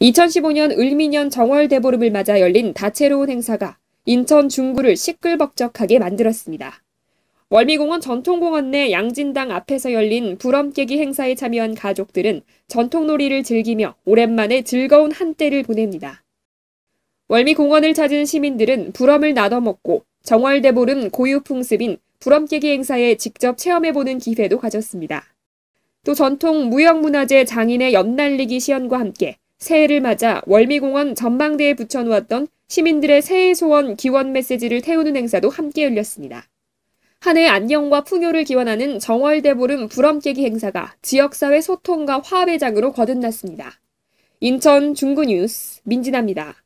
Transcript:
2015년 을미년 정월대보름을 맞아 열린 다채로운 행사가 인천 중구를 시끌벅적하게 만들었습니다. 월미공원 전통공원 내 양진당 앞에서 열린 부럼깨기 행사에 참여한 가족들은 전통놀이를 즐기며 오랜만에 즐거운 한때를 보냅니다. 월미공원을 찾은 시민들은 부럼을 나눠먹고 정월대보름 고유 풍습인 부럼깨기 행사에 직접 체험해보는 기회도 가졌습니다. 또 전통 무형문화재 장인의 연날리기 시연과 함께 새해를 맞아 월미공원 전망대에 붙여놓았던 시민들의 새해 소원 기원 메시지를 태우는 행사도 함께 열렸습니다. 한 해 안녕과 풍요를 기원하는 정월대보름 부럼깨기 행사가 지역사회 소통과 화합의 장으로 거듭났습니다. 인천 중구뉴스 민진아입니다.